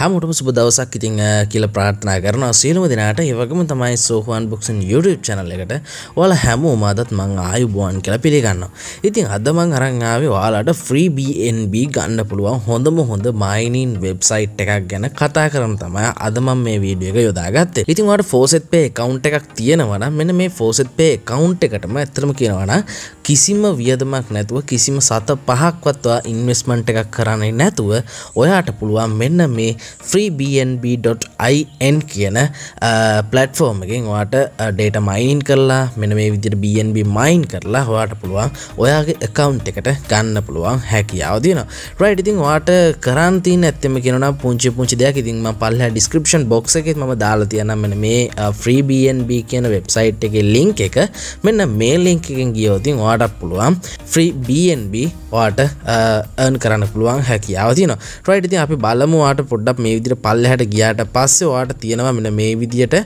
හැමෝටම සුබ දවසක් ඉතින් කියලා ප්‍රාර්ථනා කරනවා සියලුම දෙනාට. ඒ වගේම තමයි සෝහාන් බුක්සන් YouTube channel එකට ඔයාලා හැමෝම අදත් මං ආයුබෝවන් කියලා පිළිගන්නවා. ඉතින් අද මං අරන් ආවේ ඔයාලට free BNB ගන්න පුළුවන් හොඳම හොඳ mining website එකක් ගැන කතා කරන්න තමයි අද මම මේ වීඩියෝ එක යොදාගත්තේ. ඉතින් ඔයාලට Faucet Pay account එකක් තියෙනවා නම් මෙන්න මේ Faucet Pay account එකටම ඇත්තටම කියනවා නම් කිසිම වියදමක් නැතුව කිසිම සත පහක්වත්වා ඉන්වස්මන්ට් එකක් කරන්නේ නැතුව ඔයාට පුළුවන් මෙන්න මේ freebnb.in කියන පලටෆෝර්ම් එකෙන් ඔයාට ඩේට මයින් කරලා මෙන මේ විදිට BNB මයින් කරලා හොයාට පුළුවන් ඔයාගේ එකකවන්් එකට ගන්න පුළුවන් හැකියාව දයන රයිට ඉතින් වාට කරන්තින් ඇත්තම කියෙන පුංචි පුංචි දෙයක් ඉතින්ම පල්හ ඩිස්ක්‍රපෂන් බොක්ස එකෙත් ම දාලා තියනම්මන මේ ෆ්‍රීBNB කියන වෙබ්සයිට් එක ලිංක් එක මෙන්න මේ ලිංක එකෙන් ගියෝතින් වාට ඔයාටත් පුළුවන් ෆ්‍රී BNB වාට ඇන් කරන්න පුළුවන් හැකියාව තියෙන ්‍රයිටති අපි බලමුවාට පොඩ්ඩක් මේ විදිර පල්ලහට ගියාට පස්සේ වාට තියෙනවා මෙන මේ විදියට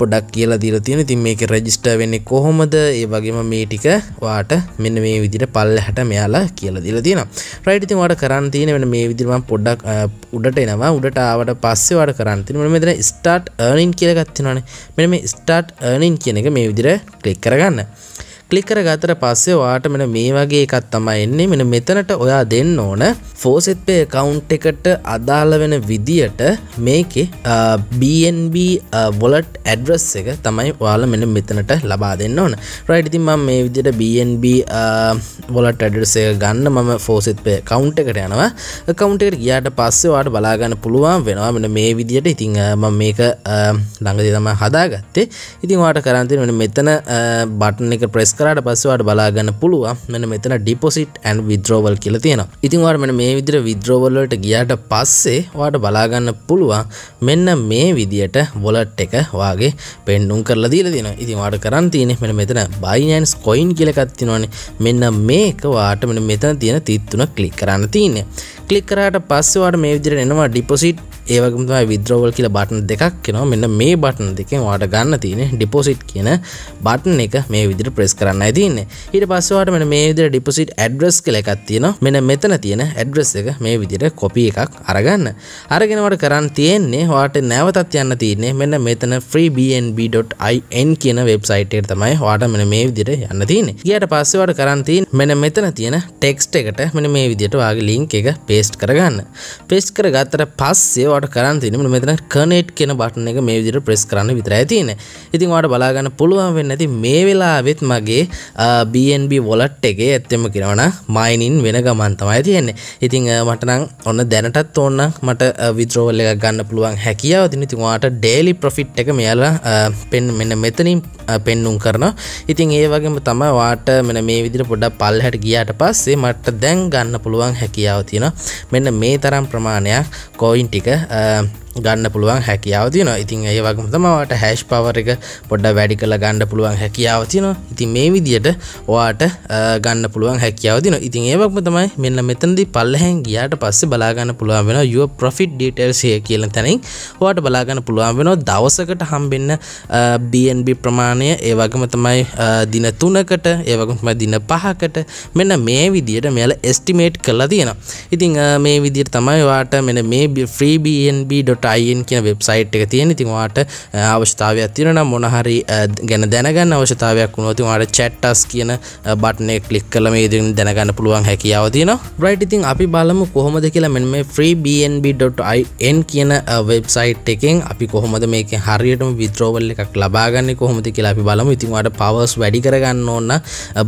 පොඩක් කියලා දීර තියෙන තින් මේක රජිස්ට වෙන්නේ කොහොමද ඒ වගේම මේ ටික වාට මෙන්න මේ විදිට පල්ලහට මෙයාලා කියලා දිල තියෙන ්‍රයිටති වාට කරන්න තියෙන වෙන මේ විදිරම පොඩ්ඩක් උඩට එනවා උඩට ආවට පස්සේ වාට කරන්තින මෙ මෙතන ස්ටාට් ඒර්නින් කියලගත්තිනවානේ මෙ මේ ස්ටාට් ඒර්නින් කියන එක මේ විදිර කලික් කරගන්න ක්ලික් කරගත්තට පස්සේ ඔයාට මෙන්න මේ වගේ එකක් තමයි එන්නේ. මෙන්න මෙතනට ඔයා දෙන්න ඕන ෆෝසෙත් පේ account එකට අදාළ වෙන විදියට මේකේ BNB wallet address එක තමයි ඔයාලා මෙන්න මෙතනට ලබා දෙන්න ඕන. right ඉතින් මම මේ විදියට BNB wallet address එක ගන්න මම ෆෝසෙත් පේ account එකට යනවා. account එකට ගියාට පස්සේ ඔයාට බලා ගන්න පුළුවන් වෙනවා මෙන්න මේ විදියට. ඉතින් මම මේක ළඟදී තමයි හදාගත්තේ. ඉතින් ඔයාට කරන්න තියෙන මෙතන බටන් එක ප්‍රෙස් කරාට පස්සවාට බලාගන්න පුළුවන් මෙන මෙතන ඩිපොසිට් ඇන් විද්‍රෝවල් කියලා තියෙනවා ඉතින් වාට මෙන මේ විදිර විද්‍රෝවල්ලට ගියාට පස්සේ වාට බලාගන්න පුළුවන් මෙන්න මේ විදියට වොලට් එක වාගේ පෙන්ඩුම් කරලා දීලා තියෙනවා ඉතින් වාට කරන් තියෙන්නේ මෙන්න මෙතන බයිනෑන්ස් කොයින් කියලා එකක් තියෙනවානේ මෙන්න මේක වාට මෙන්න මෙතන තියෙන 33 ක්ලික් කරන්න තියෙන්නේ ක්ලික් කරාට පස්සේ වාට මේ විදියට එනවා ඩිපොසිට් ඒවගේම විද්‍රෝවල් කියලා බටන දෙකක් කෙනවා මෙන්න මේ බටන දෙකෙන් වාට ගන්න තියෙන ඩිපොසිට් කියන බටන එක මේ විදිර ප්‍රෙස් කරන්න තින්නේ ඊට පස්සවාට මෙන මේ විදිර ඩිපොසිට් ඇඩ්‍රස් කළ එකක් තියෙන මෙන මෙතන තියෙන ඇඩ්‍රස් එක මේ විදිර කොපි එකක් අරගන්න අරගෙනවට කරන්න තියෙන්නේ වාට නැවතත් යන්න තියන්නේ මෙන්න මෙතන freebnb.in කියන වෙබ්සයිට් එකට තමයි වාට මෙන මේ විදිර යන්න තියන්නේ ගියට පස්සවට කරන්න තියන් මෙන මෙතන තියෙන ටෙක්ස්ට එකට මෙන මේ විදිට වාගේ ලිංක් එක පේස්ට් කරගන්න පේස්ට් කරගත්තට පස්සේ වාට කරන් තිනට මෙතන කනෙට් කෙන බටන එක මේ විදිර ප්‍රෙස් කරන්න විතරයි තියෙන ඉතින් වාට බලාගන්න පුළුවන් වෙන්න ඇති මේ වෙලාවෙත් මගේ BNB වොලට් එකේ ඇත්තෙම කිරවන මයිනින් වෙන ගමන්තමයි තියෙන්නේ ඉතිං මටනම් ඔන්න දැනටත් ඕන්න මට විද්‍රෝවල්ල එක ගන්න පුළුවන් හැකියාව තින ඉතින් වාට ඩේලි ප්‍රොෆිට් එක මෙයාලා පෙන් මෙන්න මෙතනින් පෙන්නුම් කරනවා ඉතින් ඒ වගේම තම වාට මෙන මේ විදිර පොඩ්ඩක් පල්හැට ගියාට පස්සේ මට දැන් ගන්න පුළුවන් හැකියාව තියෙන මෙන්න මේ තරම් ප්‍රමාණයක් කොයින් ටික 呃。ගන්න පුළුවන් හැකියාව තියෙන ඉතින් ඒ වගේම තමවට හැෂ් පවර එක පොඩ්ඩ වැඩි කළ ගණඩ පුළුවන් හැකියාව තියෙන ඉතින් මේ විදියට ඔයාට ගන්න පුළුවන් හැකියාව දින ඉතින් ඒවක්ම තමයි මෙන්න මෙතනදි පල්ලහැන් ගියාට පස්සේ බලාගන්න පුළුවන් වෙන යුව ප්‍රොෆිට් ඩීටේල්ස් එක කියලා තැනින් ඔයාට බලාගන්න පුළුවන් වෙනවා දවසකට හම්බෙන්න BNB ප්‍රමාණය ඒ වගේම තමයි දින 3කට ඒ වගේම තමයි දින 5කට මෙන්න මේ විදියට මෙයාලා එස්ටිමේට් කරලා තියෙනවා ඉතින් මේ විදියට තමයි ඔයාට මෙන්න මේ freebnb.com .in කියන වෙබ්සයිට් එක තියෙන. ඉතින් ඔයාලට අවශ්‍යතාවයක් තියෙනවා නම් මොන හරි ගැන දැනගන්න අවශ්‍යතාවයක් වුණොත් ඔයාලට chat us කියන බටන් එක ක්ලික් කරලා මේ ඉදින් දැනගන්න පුළුවන් හැකියාව තියෙනවා. right ඉතින් අපි බලමු කොහොමද කියලා මෙන්න මේ freebnb.in කියන වෙබ්සයිට් එකෙන් අපි කොහොමද මේකෙන් හරියටම withdrawal එකක් ලබා ගන්නේ කොහොමද කියලා අපි බලමු. ඉතින් ඔයාලට powers වැඩි කරගන්න ඕන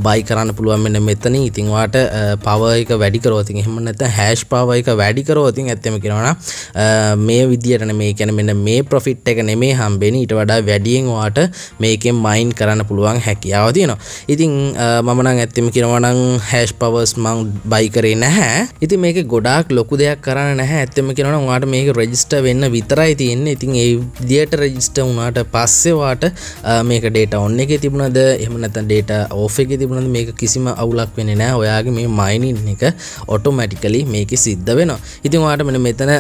බයි කරන්න පුළුවන් මෙන්න මෙතනින්. ඉතින් ඔයාලට power එක වැඩි කරවතින් එහෙම නැත්නම් hash power එක වැඩි කරවතින් ඇත්තම කියනවා මේ විදිහ විදිරන මේ කැන මෙන්න මේ ප්‍රොෆිට් එක නෙමේ හම්බෙන ඉට වඩා වැඩියෙන් වාට මේකෙන් මයින් කරන්න පුළුවන් හැකියාව තියෙනවා ඉතින් මමනං ඇත්තම කිරවනං හැෂ් පවස් මං බයිකරේ නැහැ ඉති මේක ගොඩක් ලොකු දෙයක් කරන්න නැහැ ඇත්තම කියෙනන වාට මේක රෙජිස්ට වෙන්න විතරයි තියෙන්නේ ඉතින් ඒ දියට රෙජිස්ට වුණට පස්සෙවාට මේක ඩේට ඔන්න එක තිබුණද එම නැත ඩේට ඕෆ එක තිබුණද මේක කිසිම අවුලක් වෙන නෑ ඔයාගේ මේ මයිනින් එක ඔටෝමැටිකලි මේක සිද්ධ වෙන ඉතින් වාට මෙන මෙතන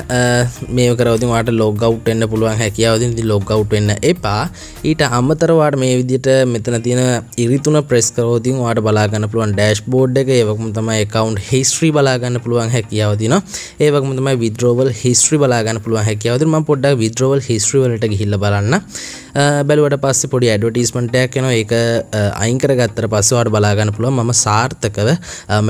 මේ කරවති වාට වාට ලොග්ගවට් වෙන්න පුළුවන් හැකියාවදින් ඉතින් ලොග්ගවට් වෙන්න එපා ඊට අමතරව වාට මේ විදිහට මෙතන තියෙන ඉරිතුන ප්‍රෙස් කරොත් ඉතින් වාට බලා ගන්න පුළුවන් ඩෑෂ්බෝඩ් එක ඒ වගේම තමයි account history බලා ගන්න පුළුවන් හැකියාව දිනවා ඒ වගේම තමයි withdrawal history බලා ගන්න පුළුවන් හැකියාව දින මම පොඩ්ඩක් withdrawal history වලට ගිහිල්ලා බලන්න බැලුවට පස්සේ පොඩි ඇඩ්වර්ටයිස්මන්ට් එකක් එනවා ඒක අයින් කරගත්තට පස්සේ වාට බලා ගන්න පුළුවන් මම සාර්ථකව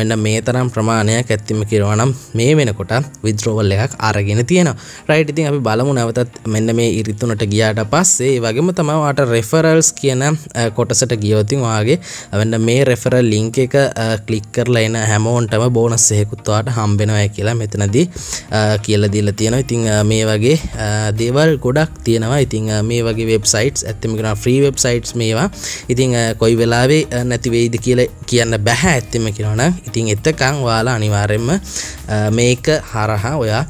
මෙන්න මේ තරම් ප්‍රමාණයක් ඇත්තම කියනවා නම් මේ වෙනකොට withdrawal එකක් අරගෙන තියෙනවා right ඉතින් අපි බලමු නැවතත් මෙන්න මේ ඉරිතුනට ගියාට පස්සේ වගේම තමවාට රෙෆරල්ස් කියන කොටසට ගියවතින් වගේ වෙන්න මේ රෙෆරල් ලිංක එක කලික් කරලා එන හැමෝන්ටම බෝනස් එහෙකුත්වාට හම්බෙනවා කියලා මෙතනදී කියල දීලා තියෙනවා ඉතිං මේ වගේ දේවල් ගොඩක් තියෙනවා ඉතිං මේ වගේ වෙබ්සයිට් ඇත්තමිකෙන ෆ්‍රී වෙබ්සයිට්ස් මේවා ඉතිං කොයි වෙලාවේ නැතිවෙයිද කියල කියන්න බැහැ ඇත්තම කෙනවන ඉතිං එත්තකං වාලා අනිවාරෙන්ම මේක හරහා ඔයා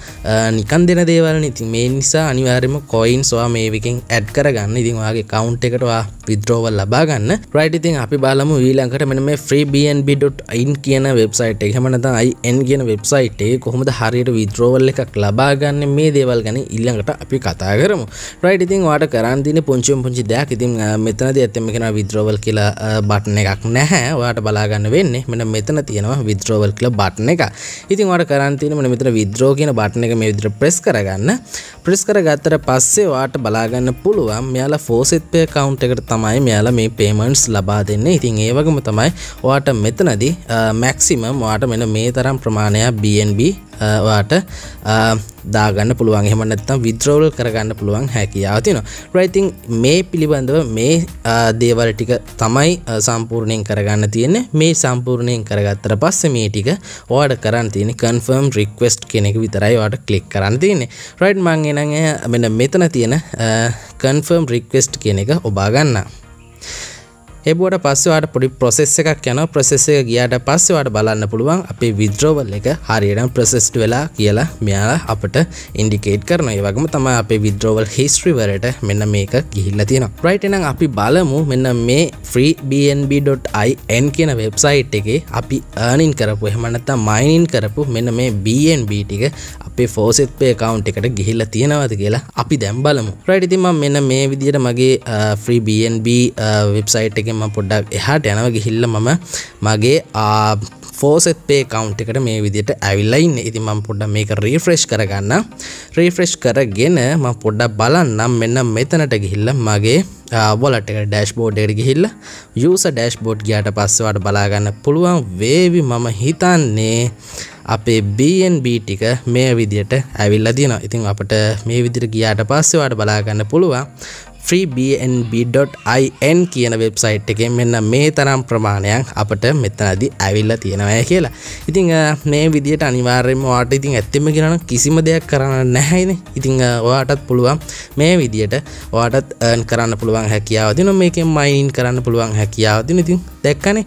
නිකන් දෙන දේවල් ඉතින් මේ නිසා අනිවාරම කොයින් ස්වා මේවිකින් ඇඩ් කරගන්න ඉතින් වාගේ කවුන්් එකටවා විද්‍රෝවල් ලබාගන්න රයිටඉතින් අපි බාලම ඊලංකට මෙන මේ freebnb.in කියන වෙබ්සයිට් එකහමනත අයින් කියන වෙබ්සයිටේ කොහොමද හරියට විද්‍රෝවල් එකක් ලබාගන්න මේ දේවල් ගැන ඉල්ලඟට අපි කතා කරමු රයිට ඉතින් වාට කරන්තින පුංචිම් පුංචි දෙයක් ඉතින් මෙතනද ඇත්තම කෙන විද්‍රෝවල් කියලා බටන එකක් නැහැ වාට බලාගන්න වෙන්නේ මෙන මෙතන තියෙනවා විද්‍රෝවල් කියල බටන එක ඉතින් වාට කරන්තින මෙන මෙතන විද්‍රෝ කියන බටන එක මේ විදිර ප්‍රෙස් කරගන්න ප්‍රෙස් කරගත්තට පස්සේ වාට බලාගන්න පුළුවන් මෙයාලා ෆෝසිත්පය කවුන්් එකට තම තමයි මෙයාලා මේ පේමන්ස් ලබා දෙන්න ඉතින් ඒ වගම තමයි ඔයාට මෙතනදි මැක්සිමම් වාට මෙන මේ තරම් ප්‍රමාණයක් BNB ඔයාට දාගන්න පුළුවන් එහෙම නැත්නම් විද්‍රෝල් කරගන්න පුළුවන් හැකියාව තියෙනවා රයිට් ඉතින් මේ පිළිබඳව මේ දේවල් ටික තමයි සම්පූර්ණයෙන් කරගන්න තියෙන්නේ මේ සම්පූර්ණයෙන් කරගත්තට පස්සේ මේ ටික ඔයාට කරන්න තියෙන්නේ confirm request කියන එක විතරයි ඔයාට click කරන්න තියෙන්නේ රයිට් මම එනං මෙන්න මෙතන තියෙන confirm request කියන එක ඔබා ගන්නවා එබුවට පස්සවාට පොඩි ප්‍රොසෙස් එකක් යන ප්‍රසෙස එක ගියාට පස්සවාට බලන්න පුළුවන් අපේ විද්‍රෝවල් එක හරියටම් ප්‍රසෙස්ට් වෙලා කියලා මෙයාලා අපට ඉන්ඩිකේට් කරන ඒ වගේම තමයි අපේ විද්‍රෝවල් හිස්ට්‍රිවරට මෙන්න මේක ගිහිල්ලා තියෙනවා රයිට් එහෙනම් අපි බලමු මෙන්න මේ freebnb.in කියන වෙබ්සයිට් එකේ අපි earning කරපු එහෙම නැත්නම් mining කරපු මෙන්න මේ BNB ටික අපේ ෆෝසෙත් පේ account එකට ගිහිල්ලා තියෙනවද කියලා අපි දැන් බලමු රයිට් ඉතින් මම මෙන්න මේ විදිහට මගේ free BNB වෙබ්සයිට් එක එකම පොඩ්ඩක් එහාට යනව ගිහිල්ල මම මගේ ෆෝසෙත්පේ කවන්් එකට මේ විදිට ඇවිල්ලයින්න ඉති මම පොඩ්ඩ මේක රීෆ්‍රෙෂ් කරගන්න රීෆ්‍රෙෂ් කරගෙන ම පොඩ්ඩක් බලන්නම් මෙන්න මෙතනට ගිහිල්ල මගේ වලට එක ඩෑශ් බෝඩ්ඩයට ගිහිල්ල යස ඩෑශ් බෝඩ් ගයාට පස්සවට බලාගන්න පුළුවන් වේවි මම හිතන්නේ අපේ BNB ටික මේ විදියට ඇවිල්ලා තියෙනවා ඉතින් අපට මේ විදිර ගියාට පස්සෙවාට බලාගන්න පුළුවන් freebnb.in කියන වෙබ්සයිට් එකෙන් මෙන්න මේ තරම් ප්‍රමාණයක් අපට මෙතනදි ඇවිල්ලා තියෙනවා කියලා. ඉතින් මේ විදිහට අනිවාර්යයෙන්ම ඔයාට ඉතින් ඇත්තෙම කියනවා කිසිම දෙයක් කරන්න නැහැනේ. ඉතින් ඔයාටත් පුළුවන් මේ විදිහට ඔයාටත් earn කරන්න පුළුවන් හැකියාව දෙනවා. මේකෙන් mining කරන්න පුළුවන් හැකියාව දෙනවා. ඉතින් දැක්කනේ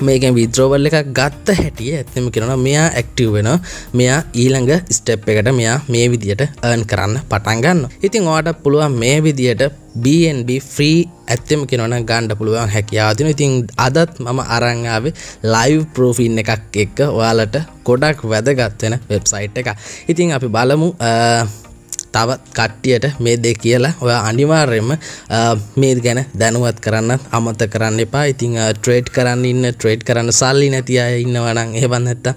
මේකෙන් විද්‍රෝවල් එකක් ගත්ත හැටිය ඇත්තම කෙනන මෙයා ඇක්ටව වෙන මෙයා ඊළඟ ස්ටප් එකට මෙයා මේ විදියට ඇන් කරන්න පටන්ගන්න ඉතින් ඕට පුළුවන් මේ විදියට BNB ෆ්‍රී ඇත්තම කෙනන ගණ්ඩ පුළුවන් හැකියාතින ඉතින් අදත් මම අරංාවේ ලයිව් පෝෆින් එකක් එක්ක ඔයාලට ගොඩක් වැදගත්වෙන වෙබ්සයිට් එක ඉතින් අපි බලමු තවත් කට්ටියට මේ දෙ කියලා ඔය අනිවාර්යෙන්ම මේ ගැන දැනුවත් කරන්න අමත කරන්න එපා ඉතිං ට්‍රේඩ් කරන්න ඉන්න ට්‍රේඩ් කරන්න සල්ලි නැතිය ඉන්නවනං එහබන් ඇත්ත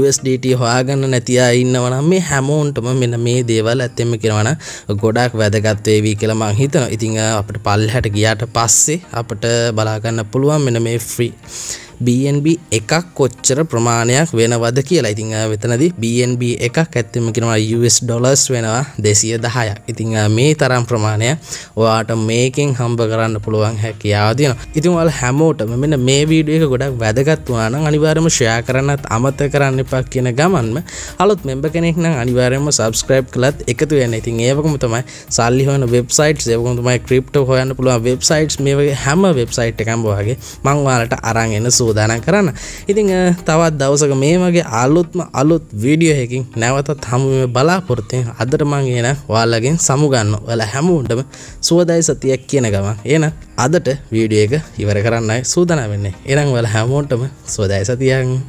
USDT හොයාගන්න නැතිය ඉන්නවනම් මේ හැමෝන්ටම මෙන මේ දේවල් ඇත්තෙම කරවන ගොඩක් වැදගත්වේවී කියලා මං හිතන ඉතිං අපට පල් හැට ගියාට පස්සේ අපට බලාගන්න පුළුවන් මෙන මේ ෆ්‍රී BNB එකක් කොච්චර ප්‍රමාණයක් වෙනවද කියලා ඉතිං වෙතනදි BNB එකක් ඇත්තම කෙනවා US ඩොලස් වෙනවා දෙසිය දහයක් ඉතිං මේ තරම් ප්‍රමාණය ඔයාට මේකින් හම්බ කරන්න පුළුවන් හැකියාව තියෙන ඉතින් වල හැමෝටම මෙන්න මේ වීඩියක ගොඩක් වැදගත් වනම් අනිවාරම ෂයා කරන්නත් අමත කරන්න එපක් කියන ගමන්ම අලුත් මෙම්බ කෙනෙක් නම් අනිවාරයම සබස්ක්‍රයිබ් කලත් එකතු වෙන ඉතින් ඒවකම තමයි සල්ලි හොන වෙබ්සයිට් ඒවකම තමයි ක්‍රිප්ට හොයන්න පුළුවන් වෙබ්සයිට් මේ හැම වෙබ්සයිට් එකම් වගේ මංවාලට අරන් එන සුව සූදානම් කරන්න ඉතිං තවත් දවසක මේ වගේ අලුත්ම අලුත් වීඩියෝහකින් නැවතත් හමුුව බලාපොරත්තයෙන් අදරමං එන වාල්ලගෙන් සමුගන්න වල හැමූන්ටම සුවදයි සතියක් කියන ගම එන අදට වීඩිය එක ඉවර කරන්නයි සූදන වෙන්නේ එරං වල හැමෝටම සෝදයි සතියන්